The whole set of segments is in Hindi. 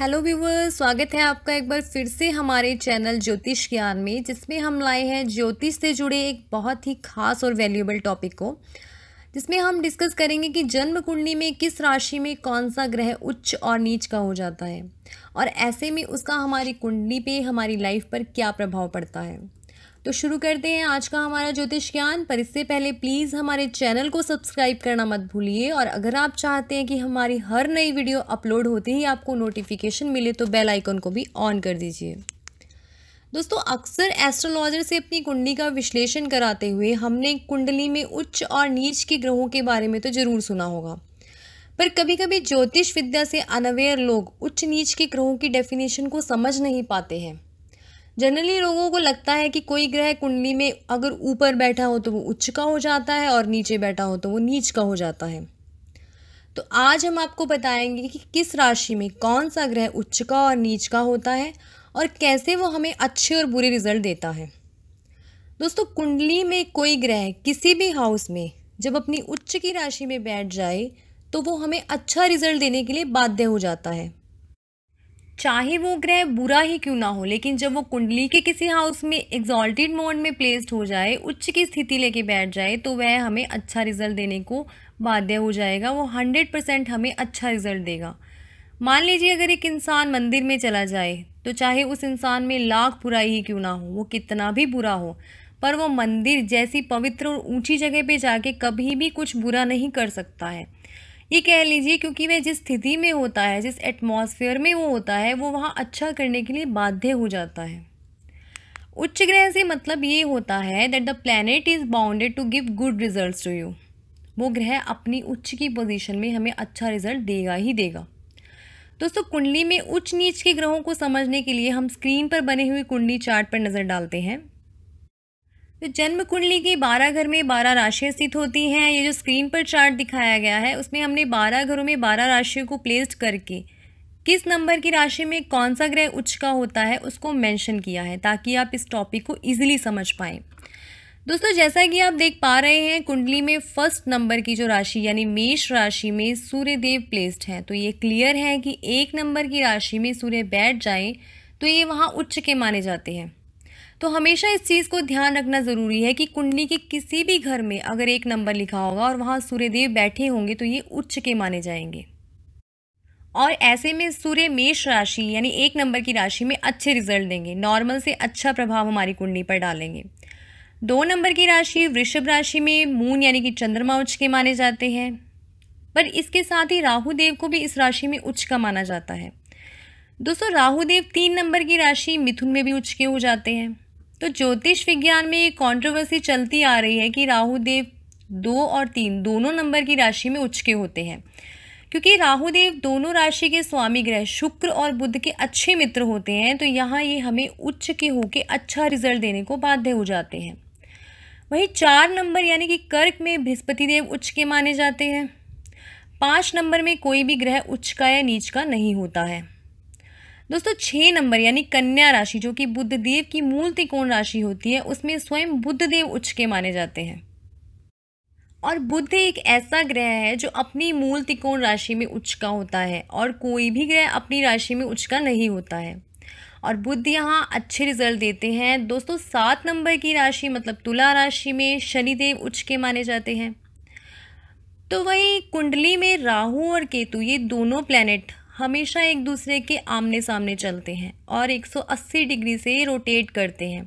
हेलो व्यूवर्स स्वागत है आपका एक बार फिर से हमारे चैनल ज्योतिष ज्ञान में जिसमें हम लाए हैं ज्योतिष से जुड़े एक बहुत ही खास और वैल्यूएबल टॉपिक को जिसमें हम डिस्कस करेंगे कि जन्म कुंडली में किस राशि में कौन सा ग्रह उच्च और नीच का हो जाता है और ऐसे में उसका हमारी कुंडली पे हमारी लाइफ पर क्या प्रभाव पड़ता है तो शुरू करते हैं आज का हमारा ज्योतिष ज्ञान पर इससे पहले प्लीज़ हमारे चैनल को सब्सक्राइब करना मत भूलिए और अगर आप चाहते हैं कि हमारी हर नई वीडियो अपलोड होते ही आपको नोटिफिकेशन मिले तो बेल आइकन को भी ऑन कर दीजिए दोस्तों अक्सर एस्ट्रोलॉजर से अपनी कुंडली का विश्लेषण कराते हुए हमने कुंडली में उच्च और नीच के ग्रहों के बारे में तो ज़रूर सुना होगा पर कभी कभी ज्योतिष विद्या से अनअवेयर लोग उच्च नीच के ग्रहों की डेफिनेशन को समझ नहीं पाते हैं जनरली लोगों को लगता है कि कोई ग्रह कुंडली में अगर ऊपर बैठा हो तो वो उच्च का हो जाता है और नीचे बैठा हो तो वो नीच का हो जाता है तो आज हम आपको बताएंगे कि किस राशि में कौन सा ग्रह उच्च का और नीच का होता है और कैसे वो हमें अच्छे और बुरे रिजल्ट देता है दोस्तों कुंडली में कोई ग्रह किसी भी हाउस में जब अपनी उच्च की राशि में बैठ जाए तो वो हमें अच्छा रिजल्ट देने के लिए बाध्य हो जाता है चाहे वो ग्रह बुरा ही क्यों ना हो लेकिन जब वो कुंडली के किसी हाउस में एग्जॉल्टेड मोड में प्लेस्ड हो जाए उच्च की स्थिति लेके बैठ जाए तो वह हमें अच्छा रिजल्ट देने को बाध्य हो जाएगा वो हंड्रेड परसेंट हमें अच्छा रिजल्ट देगा मान लीजिए अगर एक इंसान मंदिर में चला जाए तो चाहे उस इंसान में लाख बुराई ही क्यों ना हो वो कितना भी बुरा हो पर वो मंदिर जैसी पवित्र और ऊंची जगह पे जाके कभी भी कुछ बुरा नहीं कर सकता है ये कह लीजिए क्योंकि वह जिस स्थिति में होता है जिस एटमॉस्फेयर में वो होता है वो वहाँ अच्छा करने के लिए बाध्य हो जाता है उच्च ग्रह से मतलब ये होता है that the planet is bounded to give good result to you वो ग्रह अपनी उच्च की पोजीशन में हमें अच्छा रिजल्ट देगा ही देगा दोस्तों कुंडली में उच्च नीच के ग्रहों को समझने के लिए हम स्क्रीन पर बने हुए कुंडली चार्ट पर नज़र डालते हैं तो जन्म कुंडली के बारह घर में बारह राशियाँ स्थित होती हैं ये जो स्क्रीन पर चार्ट दिखाया गया है उसमें हमने बारह घरों में बारह राशियों को प्लेस्ड करके किस नंबर की राशि में कौन सा ग्रह उच्च का होता है उसको मेंशन किया है ताकि आप इस टॉपिक को इजीली समझ पाएँ दोस्तों जैसा कि आप देख पा रहे हैं कुंडली में फर्स्ट नंबर की जो राशि यानी मेष राशि में सूर्यदेव प्लेस्ड हैं तो ये क्लियर है कि एक नंबर की राशि में सूर्य बैठ जाए तो ये वहाँ उच्च के माने जाते हैं तो हमेशा इस चीज़ को ध्यान रखना ज़रूरी है कि कुंडली के किसी भी घर में अगर एक नंबर लिखा होगा और वहाँ सूर्यदेव बैठे होंगे तो ये उच्च के माने जाएंगे और ऐसे में सूर्य मेष राशि यानी एक नंबर की राशि में अच्छे रिजल्ट देंगे नॉर्मल से अच्छा प्रभाव हमारी कुंडली पर डालेंगे दो नंबर की राशि वृषभ राशि में मून यानी कि चंद्रमा उच्च के माने जाते हैं पर इसके साथ ही राहु देव को भी इस राशि में उच्च का माना जाता है दोस्तों राहु देव तीन नंबर की राशि मिथुन में भी उच्च के हो जाते हैं तो ज्योतिष विज्ञान में ये कॉन्ट्रोवर्सी चलती आ रही है कि राहु देव दो और तीन दोनों नंबर की राशि में उच्च के होते हैं क्योंकि राहुदेव दोनों राशि के स्वामी ग्रह शुक्र और बुद्ध के अच्छे मित्र होते हैं तो यहाँ ये हमें उच्च के होके अच्छा रिजल्ट देने को बाध्य हो जाते हैं वहीं चार नंबर यानी कि कर्क में बृहस्पति देव उच्च के माने जाते हैं पाँच नंबर में कोई भी ग्रह उच्च का या नीच का नहीं होता है दोस्तों छः नंबर यानी कन्या राशि जो कि बुद्ध देव की मूल त्रिकोण राशि होती है उसमें स्वयं बुद्ध देव उच्च के माने जाते हैं और बुद्ध एक ऐसा ग्रह है जो अपनी मूल त्रिकोण राशि में उच्च का होता है और कोई भी ग्रह अपनी राशि में उच्च का नहीं होता है और बुद्ध यहाँ अच्छे रिजल्ट देते हैं दोस्तों सात नंबर की राशि मतलब तुला राशि में शनिदेव उच्च के माने जाते हैं तो वही कुंडली में राहु और केतु ये दोनों प्लैनेट हमेशा एक दूसरे के आमने सामने चलते हैं और 180 डिग्री से रोटेट करते हैं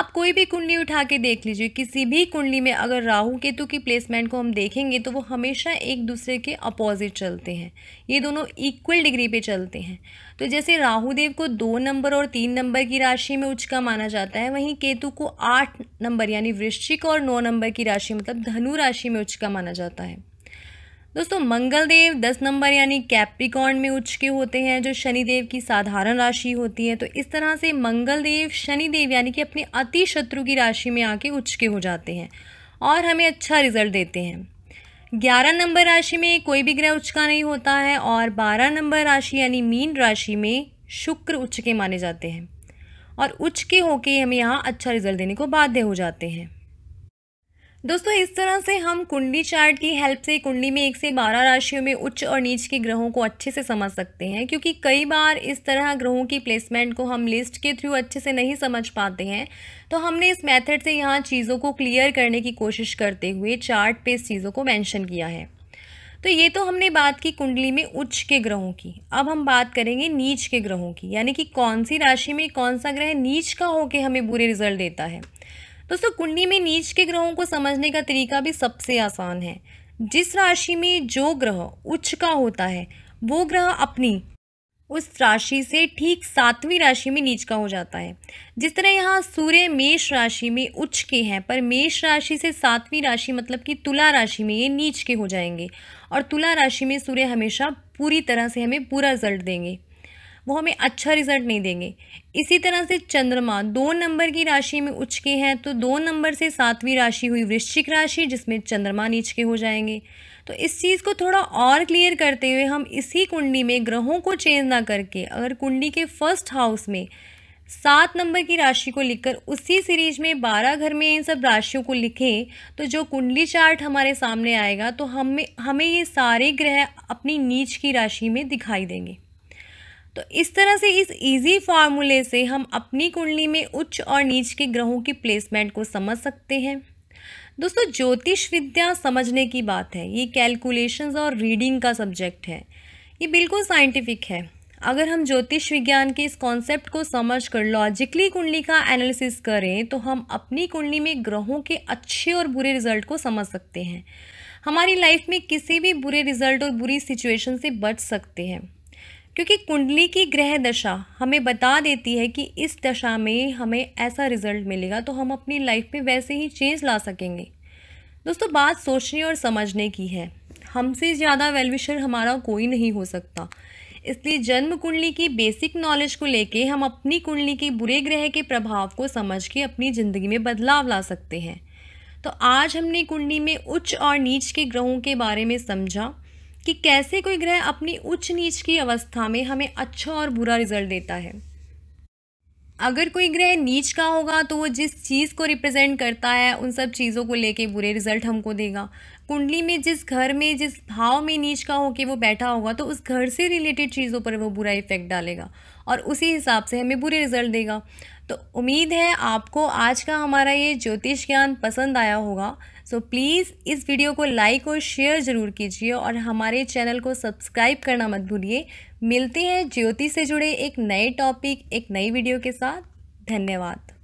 आप कोई भी कुंडली उठा के देख लीजिए किसी भी कुंडली में अगर राहु केतु की प्लेसमेंट को हम देखेंगे तो वो हमेशा एक दूसरे के अपोजिट चलते हैं ये दोनों इक्वल डिग्री पे चलते हैं तो जैसे राहुदेव को दो नंबर और तीन नंबर की राशि में उच्च का माना जाता है वहीं केतु को आठ नंबर यानी वृश्चिक और नौ नंबर की राशि मतलब धनु राशि में उच्च का माना जाता है दोस्तों मंगलदेव दस नंबर यानी कैप्रिकॉर्न में उच्च के होते हैं जो शनिदेव की साधारण राशि होती है तो इस तरह से मंगलदेव शनिदेव यानी कि अपने अति शत्रु की राशि में आके उच्च के हो जाते हैं और हमें अच्छा रिजल्ट देते हैं ग्यारह नंबर राशि में कोई भी ग्रह उच्च का नहीं होता है और बारह नंबर राशि यानी मीन राशि में शुक्र उच्च के माने जाते हैं और उच्च के होके हमें यहाँ अच्छा रिजल्ट देने को बाध्य हो जाते हैं दोस्तों इस तरह से हम कुंडली चार्ट की हेल्प से कुंडली में एक से बारह राशियों में उच्च और नीच के ग्रहों को अच्छे से समझ सकते हैं क्योंकि कई बार इस तरह ग्रहों की प्लेसमेंट को हम लिस्ट के थ्रू अच्छे से नहीं समझ पाते हैं तो हमने इस मेथड से यहाँ चीज़ों को क्लियर करने की कोशिश करते हुए चार्ट पे इस चीज़ों को मैंशन किया है तो ये तो हमने बात की कुंडली में उच्च के ग्रहों की अब हम बात करेंगे नीच के ग्रहों की यानी कि कौन सी राशि में कौन सा ग्रह नीच का होकर हमें बुरे रिजल्ट देता है दोस्तों कुंडली में नीच के ग्रहों को समझने का तरीका भी सबसे आसान है जिस राशि में जो ग्रह उच्च का होता है वो ग्रह अपनी उस राशि से ठीक सातवीं राशि में नीच का हो जाता है जिस तरह यहाँ सूर्य मेष राशि में उच्च के हैं पर मेष राशि से सातवीं राशि मतलब कि तुला राशि में ये नीच के हो जाएंगे और तुला राशि में सूर्य हमेशा पूरी तरह से हमें पूरा रिजल्ट देंगे वो हमें अच्छा रिजल्ट नहीं देंगे इसी तरह से चंद्रमा दो नंबर की राशि में उच्च के हैं तो दो नंबर से सातवीं राशि हुई वृश्चिक राशि जिसमें चंद्रमा नीच के हो जाएंगे तो इस चीज़ को थोड़ा और क्लियर करते हुए हम इसी कुंडली में ग्रहों को चेंज ना करके अगर कुंडली के फर्स्ट हाउस में सात नंबर की राशि को लिखकर उसी सीरीज में बारह घर में इन सब राशियों को लिखें तो जो कुंडली चार्ट हमारे सामने आएगा तो हमें हमें ये सारे ग्रह अपनी नीच की राशि में दिखाई देंगे तो इस तरह से इस इजी फार्मूले से हम अपनी कुंडली में उच्च और नीच के ग्रहों की प्लेसमेंट को समझ सकते हैं दोस्तों ज्योतिष विद्या समझने की बात है ये कैलकुलेशंस और रीडिंग का सब्जेक्ट है ये बिल्कुल साइंटिफिक है अगर हम ज्योतिष विज्ञान के इस कॉन्सेप्ट को समझकर लॉजिकली कुंडली का एनालिसिस करें तो हम अपनी कुंडली में ग्रहों के अच्छे और बुरे रिजल्ट को समझ सकते हैं हमारी लाइफ में किसी भी बुरे रिजल्ट और बुरी सिचुएशन से बच सकते हैं क्योंकि कुंडली की ग्रह दशा हमें बता देती है कि इस दशा में हमें ऐसा रिजल्ट मिलेगा तो हम अपनी लाइफ में वैसे ही चेंज ला सकेंगे दोस्तों बात सोचने और समझने की है हमसे ज़्यादा वेलविशर हमारा कोई नहीं हो सकता इसलिए जन्म कुंडली की बेसिक नॉलेज को लेके हम अपनी कुंडली के बुरे ग्रह के प्रभाव को समझ के अपनी ज़िंदगी में बदलाव ला सकते हैं तो आज हमने कुंडली में उच्च और नीच के ग्रहों के बारे में समझा कि कैसे कोई ग्रह अपनी उच्च नीच की अवस्था में हमें अच्छा और बुरा रिजल्ट देता है अगर कोई ग्रह नीच का होगा तो वो जिस चीज़ को रिप्रेजेंट करता है उन सब चीज़ों को लेके बुरे रिजल्ट हमको देगा कुंडली में जिस घर में जिस भाव में नीच का होके वो बैठा होगा तो उस घर से रिलेटेड चीज़ों पर वो बुरा इफेक्ट डालेगा और उसी हिसाब से हमें बुरे रिजल्ट देगा तो उम्मीद है आपको आज का हमारा ये ज्योतिष ज्ञान पसंद आया होगा सो so, प्लीज़ इस वीडियो को लाइक और शेयर ज़रूर कीजिए और हमारे चैनल को सब्सक्राइब करना मत भूलिए मिलते हैं ज्योतिष से जुड़े एक नए टॉपिक एक नई वीडियो के साथ धन्यवाद